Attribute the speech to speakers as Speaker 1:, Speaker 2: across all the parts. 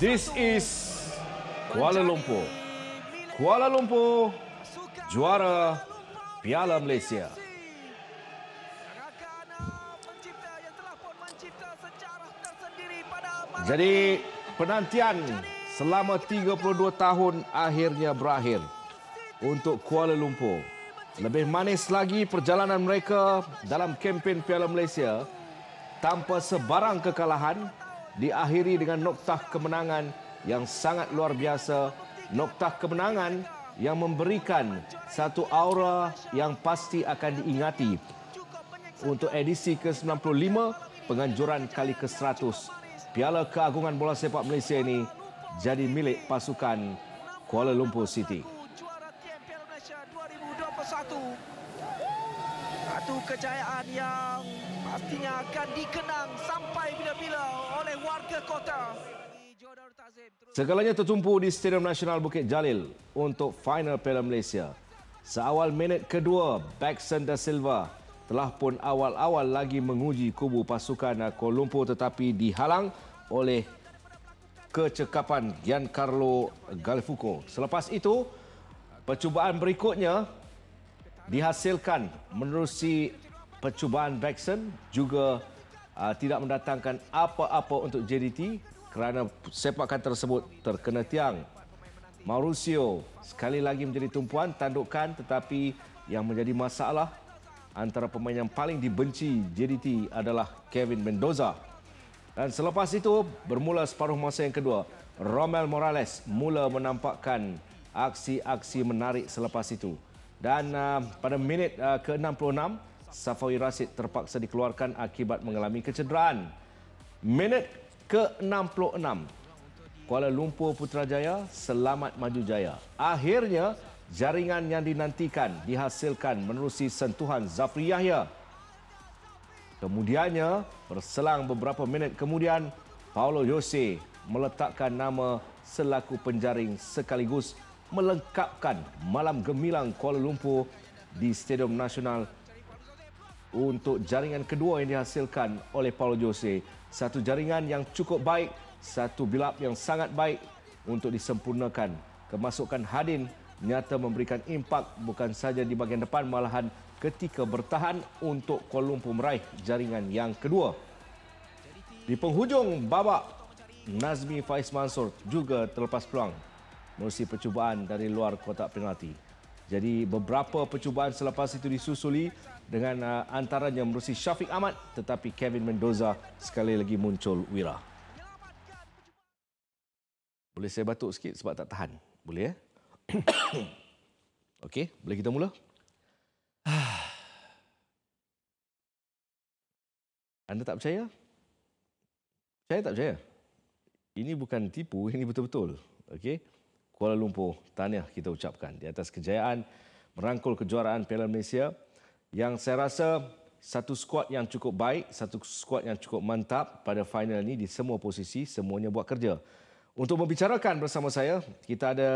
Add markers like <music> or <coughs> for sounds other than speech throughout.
Speaker 1: This is Kuala Lumpur. Kuala Lumpur juara Piala Malaysia. Jadi penantian selama 32 tahun akhirnya berakhir untuk Kuala Lumpur. Lebih manis lagi perjalanan mereka dalam kempen Piala Malaysia tanpa sebarang kekalahan diakhiri dengan noktah kemenangan yang sangat luar biasa. Noktah kemenangan yang memberikan satu aura yang pasti akan diingati untuk edisi ke-95 penganjuran kali ke-100. Piala Keagungan Bola Sepak Malaysia ini jadi milik pasukan Kuala Lumpur City. kejayaan yang pastinya akan dikenang sampai bila-bila oleh warga kota. Segalanya tertumpu di Stadium Nasional Bukit Jalil untuk final Piala Malaysia. Seawal minit kedua, Backson da Silva telah pun awal-awal lagi menguji kubu pasukan Kuala Lumpur tetapi dihalang oleh kecekapan Giancarlo Galifuco. Selepas itu, percubaan berikutnya dihasilkan menerusi percubaan Backson juga uh, tidak mendatangkan apa-apa untuk JDT kerana sepakan tersebut terkena tiang. Mauricio sekali lagi menjadi tumpuan tandukan tetapi yang menjadi masalah antara pemain yang paling dibenci JDT adalah Kevin Mendoza. Dan selepas itu bermula separuh masa yang kedua, Romel Morales mula menampakkan aksi-aksi menarik selepas itu. Dan uh, pada minit uh, ah, ke-66 Safawi Rasid terpaksa dikeluarkan akibat mengalami kecederaan. Minit ke-66. Kuala Lumpur Putrajaya selamat maju jaya. Akhirnya jaringan yang dinantikan dihasilkan menerusi sentuhan Zafri Yahya. Kemudiannya berselang beberapa minit kemudian Paulo Jose meletakkan nama selaku penjaring sekaligus melengkapkan malam gemilang Kuala Lumpur di Stadium Nasional untuk jaringan kedua yang dihasilkan oleh Paulo Jose. Satu jaringan yang cukup baik, satu bilap yang sangat baik untuk disempurnakan. Kemasukan Hadin nyata memberikan impak bukan saja di bahagian depan malahan ketika bertahan untuk Kuala Lumpur meraih jaringan yang kedua. Di penghujung babak, Nazmi Faiz Mansur juga terlepas peluang melalui percubaan dari luar kotak penalti. Jadi beberapa percubaan selepas itu disusuli dengan uh, antaranya merusi Syafiq Ahmad tetapi Kevin Mendoza sekali lagi muncul wira. Boleh saya batuk sikit sebab tak tahan? Boleh ya? <coughs> Okey, boleh kita mula? <sighs> Anda tak percaya? Saya tak percaya. Ini bukan tipu, <laughs> ini betul-betul. Okey. Kuala Lumpur, tahniah kita ucapkan di atas kejayaan merangkul kejuaraan Piala Malaysia yang saya rasa satu skuad yang cukup baik, satu skuad yang cukup mantap pada final ini di semua posisi, semuanya buat kerja. Untuk membicarakan bersama saya, kita ada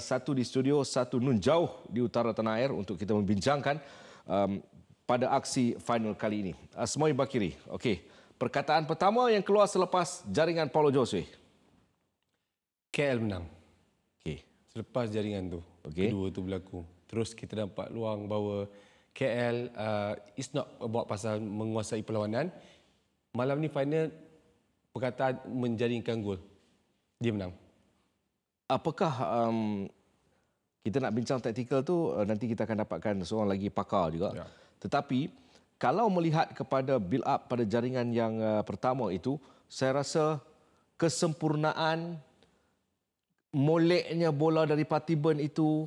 Speaker 1: satu di studio, satu nun jauh di utara tanah air untuk kita membincangkan um, pada aksi final kali ini. Asmoy Bakiri. okay.
Speaker 2: Perkataan pertama yang keluar selepas jaringan Paulo Jose. KL menang selepas jaringan tu okay. kedua tu berlaku terus kita dapat luang bahawa KL uh, is not about pasal menguasai perlawanan malam ni final perkataan menjaringkan gol dia menang
Speaker 1: apakah um, kita nak bincang taktikal tu uh, nanti kita akan dapatkan seorang lagi pakar juga ya. tetapi kalau melihat kepada build up pada jaringan yang uh, pertama itu saya rasa kesempurnaan moleknya bola dari Patiban itu,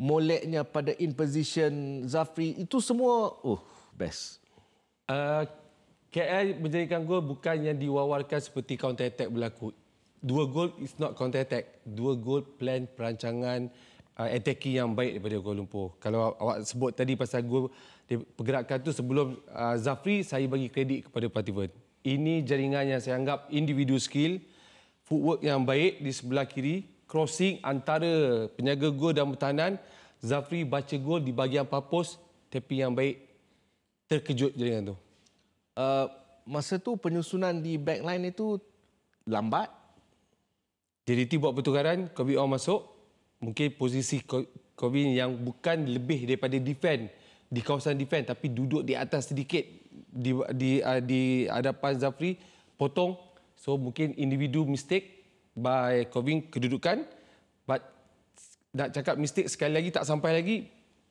Speaker 1: moleknya pada in position
Speaker 2: Zafri, itu semua oh best. Uh, eh, KL menjadikan gol bukan yang diwawarkan seperti counter attack berlaku. Dua gol is not counter attack. Dua gol plan perancangan uh, attacking yang baik daripada Kuala Lumpur. Kalau awak sebut tadi pasal gol pergerakan tu sebelum uh, Zafri, saya bagi kredit kepada Patiban. Ini jaringan yang saya anggap individu skill footwork yang baik di sebelah kiri crossing antara penjaga gol dan pertahanan. Zafri baca gol di bahagian papos tapi yang baik terkejut je dengan tu. Uh, masa tu penyusunan di backline itu lambat. Jadi JDT buat pertukaran, Kobe Ong masuk. Mungkin posisi Kobe yang bukan lebih daripada defend di kawasan defend tapi duduk di atas sedikit di di uh, di hadapan Zafri potong so mungkin individu mistake by Corbin kedudukan but nak cakap mistik sekali lagi tak sampai lagi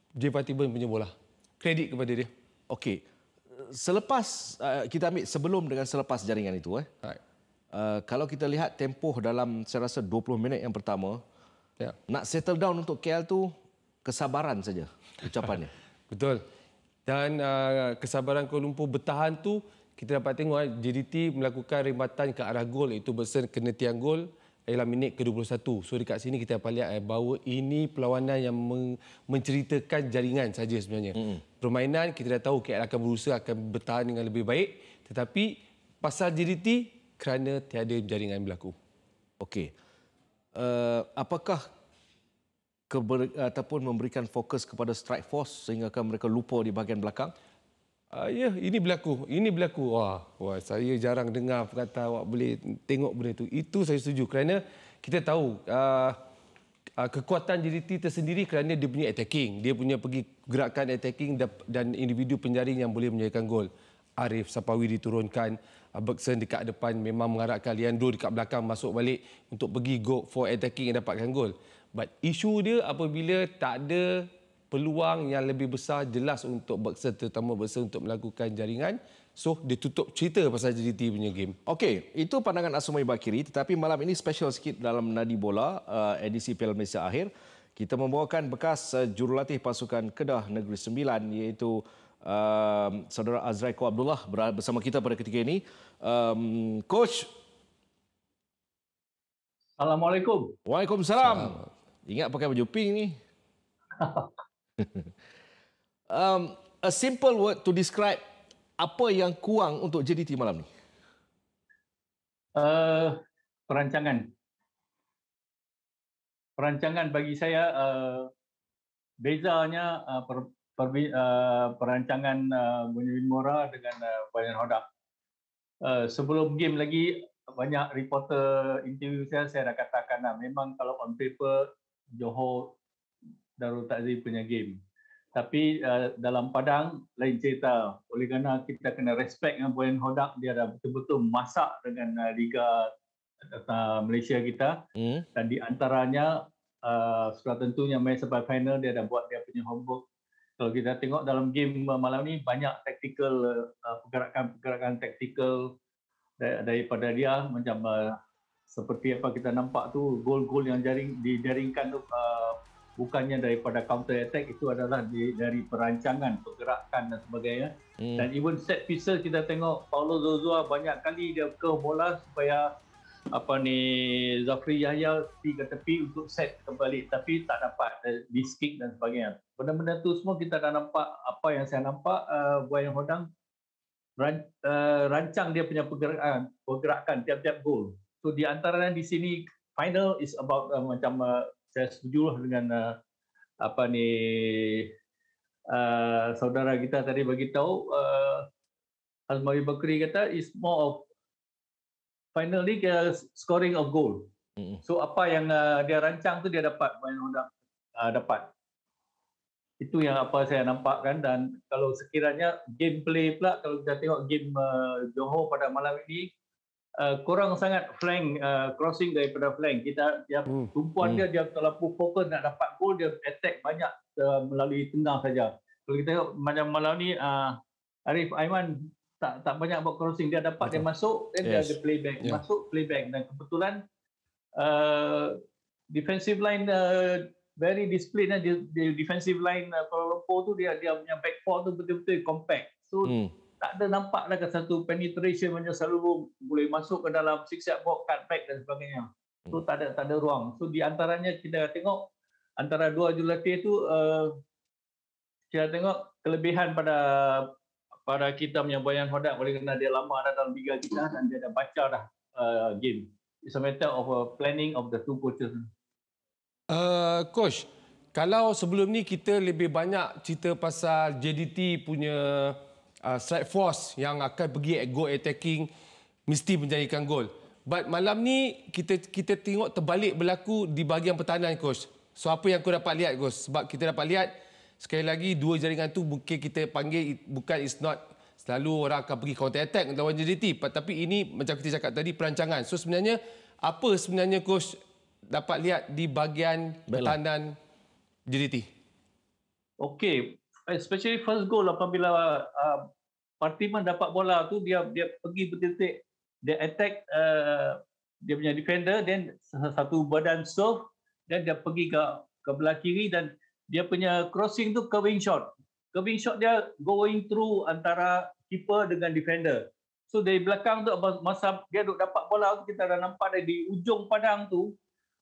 Speaker 2: dia Vatiban punya bola kredit kepada dia okey selepas uh, kita ambil sebelum dengan
Speaker 1: selepas jaringan itu eh Uh, kalau kita lihat tempoh dalam saya rasa 20 minit yang pertama
Speaker 2: yeah. nak settle down untuk KL tu kesabaran saja ucapannya <laughs> betul dan uh, kesabaran Kuala Lumpur bertahan tu kita dapat tengok eh, JDT melakukan rembatan ke arah gol itu bersen kena tiang gol ialah minit ke-21. So dekat sini kita dapat lihat eh, bahawa ini perlawanan yang men- menceritakan jaringan saja sebenarnya. Mm-hmm. Permainan kita dah tahu KL akan berusaha akan bertahan dengan lebih baik tetapi pasal JDT kerana tiada jaringan berlaku. Okey. Uh,
Speaker 1: apakah keber ataupun memberikan fokus kepada strike force sehingga
Speaker 2: mereka lupa di bahagian belakang? Uh, ya, ini berlaku. Ini berlaku. Wah, wah, saya jarang dengar kata awak boleh tengok benda itu. Itu saya setuju kerana kita tahu uh, uh, kekuatan JDT tersendiri kerana dia punya attacking. Dia punya pergi gerakan attacking dan individu penjaring yang boleh menjayakan gol. Arif Sapawi diturunkan, uh, Bergson dekat depan memang mengharapkan Leandro dekat belakang masuk balik untuk pergi go for attacking yang dapatkan gol. But isu dia apabila tak ada peluang yang lebih besar jelas untuk Berkser terutama Berkser untuk melakukan jaringan. So, dia tutup cerita pasal JDT
Speaker 1: punya game. Okey, itu pandangan Asumai Bakiri. Tetapi malam ini special sikit dalam Nadi Bola, uh, edisi Piala Malaysia akhir. Kita membawakan bekas uh, jurulatih pasukan Kedah Negeri Sembilan iaitu um, Saudara Azraiko Abdullah bersama kita pada ketika ini. Um, Coach. Assalamualaikum. Waalaikumsalam. Salam. Ingat pakai baju pink ni. <laughs> <laughs> um, a simple word to describe apa yang kuang untuk JDT malam ni?
Speaker 3: Uh, perancangan. Perancangan bagi saya uh, bezanya uh, per, per, uh, perancangan uh, Bunyamin Mora dengan uh, Bayan Hodak. Uh, sebelum game lagi, banyak reporter interview saya, saya dah katakan lah, memang kalau on paper, Johor Darul Takzir punya game. Tapi uh, dalam Padang lain cerita. Oleh kerana kita kena respect dengan Boyan Hodak, dia dah betul-betul masak dengan uh, Liga uh, Malaysia kita. Hmm. Dan di antaranya uh, sudah tentunya main sampai final dia dah buat dia punya homework. Kalau kita tengok dalam game malam ni banyak taktikal uh, pergerakan-pergerakan taktikal daripada dia macam uh, seperti apa kita nampak tu gol-gol yang jaring dijaringkan tu uh, bukannya daripada counter attack itu adalah di, dari perancangan pergerakan dan sebagainya hmm. dan even set pieces kita tengok Paulo Zozua banyak kali dia ke bola supaya apa ni Zafri Yahya pergi ke tepi untuk set kembali tapi tak dapat eh, miss dan sebagainya benda-benda tu semua kita dah nampak apa yang saya nampak uh, eh, Buaya Hodang ran, uh, rancang dia punya pergerakan pergerakan tiap-tiap gol so di antara di sini final is about uh, macam uh, saya setuju lah dengan uh, apa ni uh, saudara kita tadi bagi tahu uh, Almawi Bakri kata is more of finally uh, scoring of goal. So apa yang uh, dia rancang tu dia dapat main uh, dapat. Itu yang apa saya nampak kan dan kalau sekiranya gameplay pula kalau kita tengok game uh, Johor pada malam ini Uh, kurang sangat flank uh, crossing daripada flank kita dia hmm. tumpuan hmm. dia dia terlalu fokus nak dapat gol dia attack banyak uh, melalui tengah saja kalau kita tengok macam malam ni uh, Arif Aiman tak tak banyak buat crossing dia dapat Betul. dia masuk yes. dia ada playback yeah. masuk play back dan kebetulan uh, defensive line uh, very disciplined uh, dia, dia defensive line uh, Kuala Lumpur tu dia dia punya back four tu betul-betul compact so hmm tak ada nampak lah satu penetration macam selalu boleh masuk ke dalam six set box cut back dan sebagainya so hmm. tak ada tak ada ruang so di antaranya kita tengok antara dua jurulatih tu uh, kita tengok kelebihan pada pada kita punya bayan hodak boleh kena dia lama dah dalam liga kita dan dia dah baca dah uh, game it's a matter of a eh, planning of the two coaches
Speaker 2: uh, coach kalau sebelum ni kita lebih banyak cerita pasal JDT punya uh, strike force yang akan pergi at goal attacking mesti menjadikan gol. But malam ni kita kita tengok terbalik berlaku di bahagian pertahanan coach. So apa yang kau dapat lihat coach? Sebab kita dapat lihat sekali lagi dua jaringan tu mungkin kita panggil it, bukan is not selalu orang akan pergi counter attack lawan JDT tapi ini macam kita cakap tadi perancangan. So sebenarnya apa sebenarnya coach dapat lihat di
Speaker 3: bahagian pertahanan JDT? Okey, Eh, especially first goal apabila uh, ah, Partiman dapat bola tu dia dia pergi bertitik dia attack uh, dia punya defender then satu badan serve dan dia pergi ke ke belah kiri dan dia punya crossing tu curving shot curving shot dia going through antara keeper dengan defender so dari belakang tu masa dia duk dapat bola tu kita dah nampak dia di ujung padang tu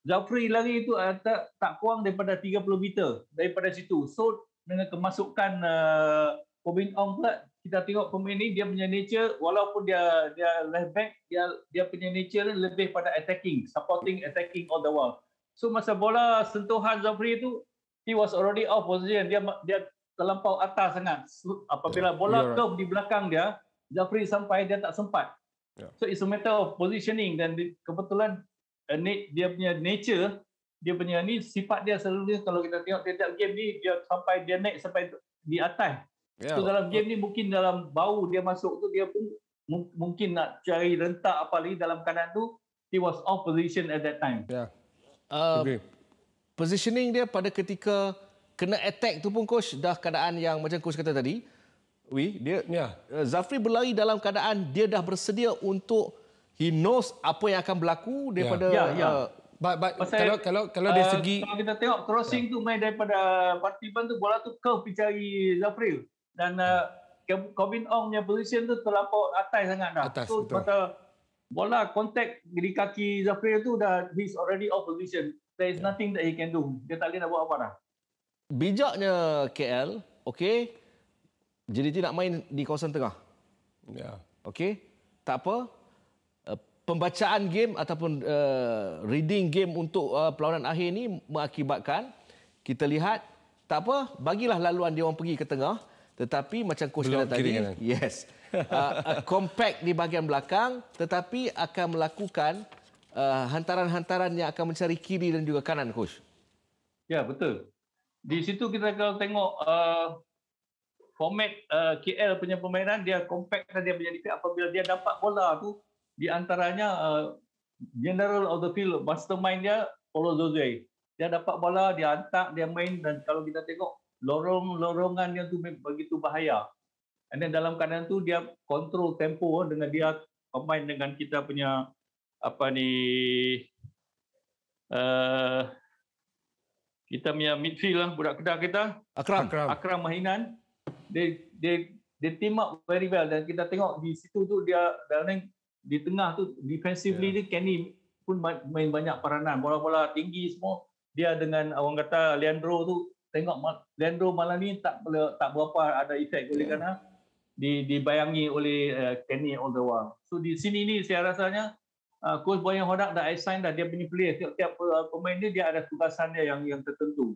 Speaker 3: Zafri lari tu uh, tak, tak kurang daripada 30 meter daripada situ so dengan kemasukan uh, Pemain Ong pula kita tengok pemain ni dia punya nature walaupun dia dia left back dia dia punya nature lebih pada attacking supporting attacking all the while. So masa bola sentuhan Zafri tu he was already off position dia dia terlampau atas sangat. So, apabila bola kau right. di belakang dia Zafri sampai dia tak sempat. Yeah. So it's a matter of positioning dan kebetulan uh, dia punya nature dia punya ni sifat dia selalunya kalau kita tengok setiap game ni dia sampai dia naik sampai di atas. Yeah. So dalam game ni mungkin dalam bau dia masuk tu dia pun mungkin nak cari rentak apa lagi dalam kanan tu he was off position at that time. Yeah. Uh, okay.
Speaker 1: Positioning dia pada ketika kena attack tu pun coach dah keadaan yang macam coach kata tadi. We dia yeah. Uh, Zafri berlari dalam keadaan dia dah bersedia untuk he knows apa yang akan berlaku daripada yeah. Yeah, yeah. Uh, But, but Pasal, kalau kalau
Speaker 3: kalau dari eh, segi kalau kita tengok crossing uh. tu main daripada parti partipan tu bola tu curve pergi Zafri dan uh, Kevin Ong punya position tu terlampau atas sangat dah. Atas, so kata bola contact di kaki Zafri tu dah he's already off position. There is yeah. nothing that he can do. Dia tak boleh nak buat apa dah.
Speaker 1: Bijaknya KL, okey. Jadi tidak main di kawasan tengah. Ya. Yeah. Okey. Tak apa, pembacaan game ataupun uh, reading game untuk uh, perlawanan akhir ini mengakibatkan kita lihat tak apa bagilah laluan dia orang pergi ke tengah tetapi macam coach kata tadi kan? yes uh, <laughs> uh, compact di bahagian belakang tetapi akan melakukan uh, hantaran-hantaran yang akan mencari kiri dan juga kanan
Speaker 3: coach ya betul di situ kita kalau tengok uh, format uh, KL punya permainan dia compact kan, dia menjadi apabila dia dapat bola tu di antaranya uh, general of the field mastermind dia Paulo Jose dia dapat bola dia hantar dia main dan kalau kita tengok lorong-lorongan yang tu begitu bahaya and then dalam keadaan tu dia kontrol tempo dengan dia pemain dengan kita punya apa ni uh, kita punya midfield lah, budak kedah kita Akram Akram, Akram Mahinan dia dia dia team up very well dan kita tengok di situ tu dia dalam di tengah tu defensively yeah. dia Kenny pun main banyak peranan bola-bola tinggi semua dia dengan orang kata Leandro tu tengok Leandro malam ni tak tak berapa ada efek yeah. oleh ya. kerana di dibayangi oleh uh, Kenny all the while. So di sini ni saya rasanya uh, coach Boyan Hodak dah assign dah dia punya player setiap uh, eh, pemain dia dia ada tugasan dia yang yang tertentu.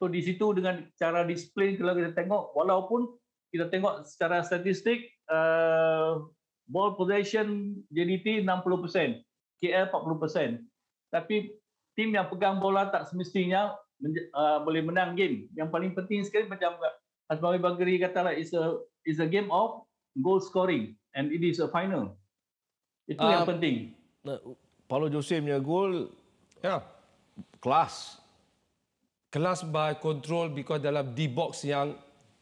Speaker 3: So di situ dengan cara disiplin kalau kita tengok walaupun kita tengok secara statistik uh, ball possession JDT 60%, KL 40%. Tapi tim yang pegang bola tak semestinya uh, boleh menang game. Yang paling penting sekali macam Asmawi Bagri katalah is a is a game of goal scoring and it is a final. Itu uh, yang ah, penting.
Speaker 2: Paulo Jose punya goal ya yeah. kelas. Kelas by control because dalam D box yang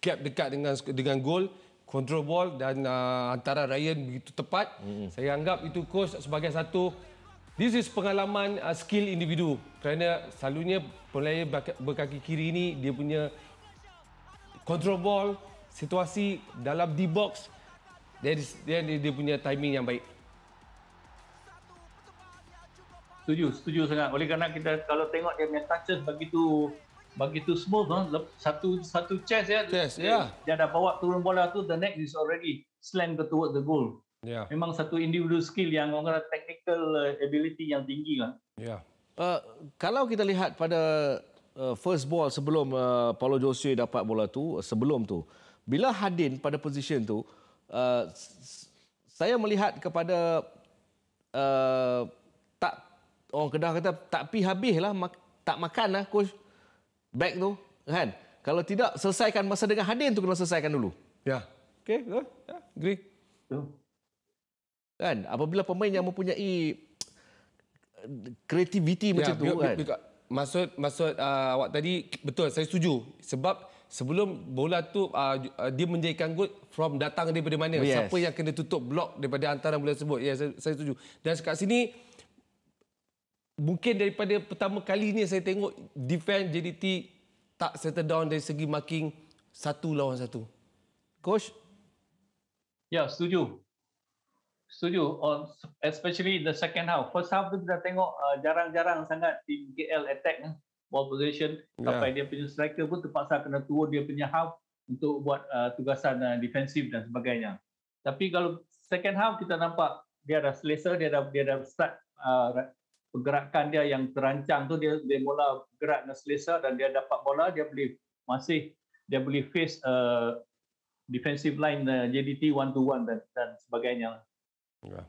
Speaker 2: gap dekat dengan dengan gol control ball dan uh, antara Ryan begitu tepat. Mm-hmm. Saya anggap itu coach sebagai satu this is pengalaman uh, skill individu. Kerana selalunya pemain berkaki kiri ini dia punya control ball situasi dalam di box dari dia dia punya timing yang baik.
Speaker 3: Setuju, setuju sangat. Oleh kerana kita kalau tengok dia punya touches begitu bagi tu smooth huh? satu satu chest ya chest, dia, ya. yeah. dia dah bawa turun bola tu the next is already slam ke towards the goal yeah. memang satu individual skill yang orang kata technical uh, ability yang tinggi lah. yeah. uh, kalau kita lihat
Speaker 1: pada uh, first ball sebelum uh, Paulo Jose dapat bola tu uh, sebelum tu bila Hadin pada position tu uh, saya melihat kepada uh, tak orang kedah kata tak pi habis lah tak makan lah coach bag tu kan kalau tidak selesaikan masa dengan Hadin tu kena selesaikan dulu ya okey betul ya agree betul kan apabila pemain yang mempunyai kreativiti ya, macam tu kan
Speaker 2: maksud maksud uh, awak tadi betul saya setuju sebab sebelum bola tu uh, uh dia menjadikan gol from datang daripada mana yes. siapa yang kena tutup blok daripada antara bola tersebut ya yes, saya, saya setuju dan kat sini mungkin daripada pertama kali ni saya tengok defense JDT tak settle down dari segi marking satu lawan satu.
Speaker 3: Coach? Ya, setuju. Setuju. On, especially the second half. First half tu kita tengok uh, jarang-jarang sangat team KL attack eh, ball position. Yeah. Sampai dia punya striker pun terpaksa kena turun dia punya half untuk buat uh, tugasan uh, defensif dan sebagainya. Tapi kalau second half kita nampak dia dah selesa, dia dah, dia dah start uh, pergerakan dia yang terancang tu dia dia mula gerak dengan selesa dan dia dapat bola dia boleh masih dia boleh face uh, defensive line uh, JDT 1 to 1 dan dan sebagainya. Lah. Ya.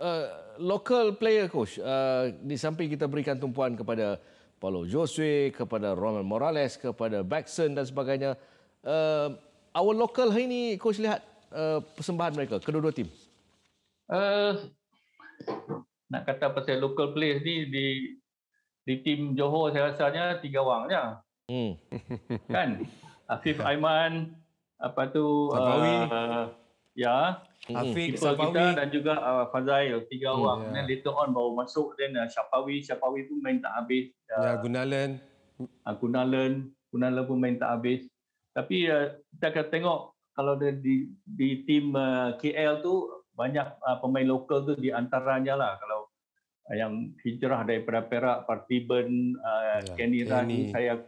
Speaker 1: Uh, local player coach uh, di samping kita berikan tumpuan kepada Paulo Josue kepada Roman Morales kepada Baxson dan sebagainya. Uh, our local hari ini coach lihat uh, persembahan mereka kedua-dua tim.
Speaker 3: Uh, nak kata pasal local players ni di di tim Johor saya rasanya tiga orang je. Hmm. <laughs> Kan? Afif ya. Aiman apa tu Sabawi. Uh, ya. Hmm. Afif Sabawi dan juga uh, Fazail tiga hmm, orang. Yeah. Ya. later on baru masuk then uh, Syapawi, Syapawi pun main tak habis. uh, ya, yeah, Gunalan. Uh, Gunalan, Gunalan pun main tak habis. Tapi uh, kita akan tengok kalau di di, di tim uh, KL tu banyak uh, pemain lokal tu di antaranya lah kalau yang hijrah daripada Perak, Partiban, uh, ya, Rani, saya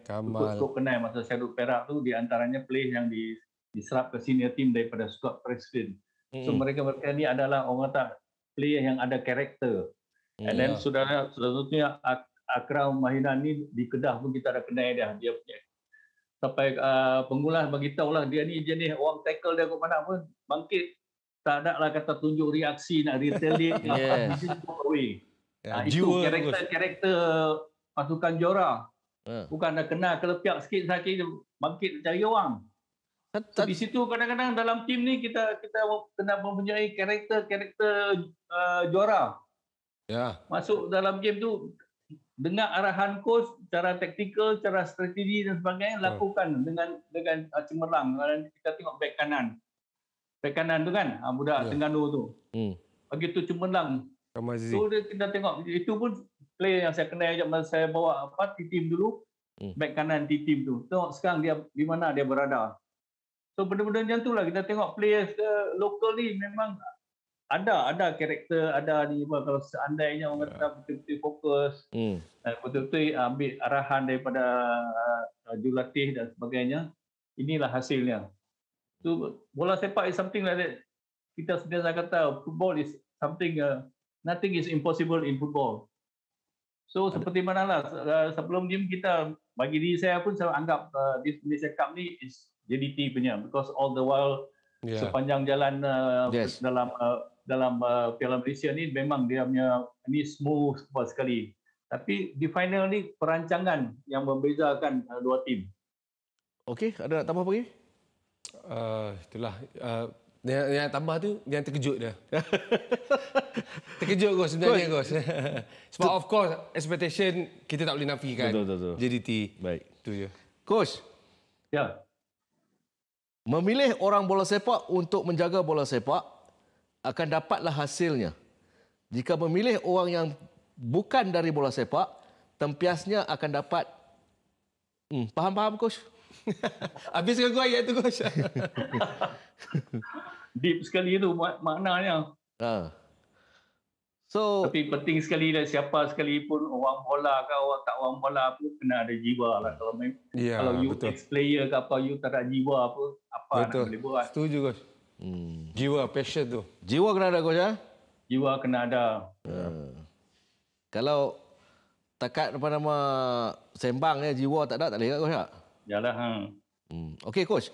Speaker 3: cukup kenal masa saya duduk Perak tu di antaranya player yang di, diserap ke senior team daripada Scott Preston. So mereka mereka ni adalah orang tak player yang ada karakter. Mm, And then ya. saudara saudaranya Ak- Akram Mahina ni di Kedah pun kita ada kenal dia dia punya. Sampai uh, pengulas bagi lah dia ni jenis orang tackle dia kok mana pun bangkit tak ada lah kata tunjuk reaksi nak retaliate yeah. Ha, itu karakter-karakter pasukan Jora. Ha. Ya. Bukan dah kenal kelepiak sikit sakit bangkit cari orang. Kan so, di situ kadang-kadang dalam tim ni kita kita kena mempunyai karakter-karakter uh, juara. Ya. Masuk dalam game tu dengar arahan coach cara taktikal, cara strategi dan sebagainya yeah. lakukan dengan dengan uh, cemerlang. Dan kita tengok back kanan. Back kanan tu kan, uh, budak yeah. Tengganu tu. Hmm. Begitu cemerlang Ramazi. So dia tengok itu pun player yang saya kenal sejak masa saya bawa apa di team dulu. Hmm. Back kanan di team tu. Tengok sekarang dia di mana dia berada. So benda-benda macam tu lah kita tengok player lokal ni memang ada ada karakter ada ni kalau seandainya orang kata betul-betul fokus hmm. Eh, betul-betul ambil arahan daripada uh, eh, jurulatih dan sebagainya inilah hasilnya so bola sepak is something like that kita sentiasa kata football is something uh, nothing is impossible in football. So Ada. seperti mana lah eh, sebelum game kita bagi diri saya pun saya anggap uh, this Malaysia Cup ni is JDT punya because all the while yeah. sepanjang jalan uh, yes. dalam uh, dalam uh, Piala Malaysia ni memang dia punya ni smooth sekali. Tapi di final ni perancangan yang membezakan uh, dua tim. Okey, ada nak tambah apa lagi?
Speaker 2: Uh, itulah uh, dia yang
Speaker 3: tambah tu yang terkejut dia.
Speaker 2: <laughs> terkejut kau sebenarnya kau. <laughs> Sebab of course expectation kita tak boleh nafikan. Betul, betul, betul. JDT. Baik. Tu je. Coach. Ya. Memilih
Speaker 1: orang bola sepak untuk menjaga bola sepak akan dapatlah hasilnya. Jika memilih orang yang bukan dari bola sepak, tempiasnya akan dapat
Speaker 3: Hmm, paham faham coach. <laughs> Habis ke ayat tu coach deep sekali tu maknanya. Ha. So tapi penting sekali lah siapa sekalipun orang bola ke orang tak orang bola pun kena ada jiwa lah hmm. kalau main. Yeah, kalau you betul. ex player ke apa you tak ada jiwa apa apa betul. nak boleh buat.
Speaker 2: Setuju coach. Hmm. Jiwa passion tu.
Speaker 3: Jiwa kena ada coach ah. Ha? Jiwa kena ada.
Speaker 1: Uh. Kalau takat apa nama sembang ya jiwa tak ada tak boleh coach ya? Ha? Yalah hang. Hmm. Okey coach.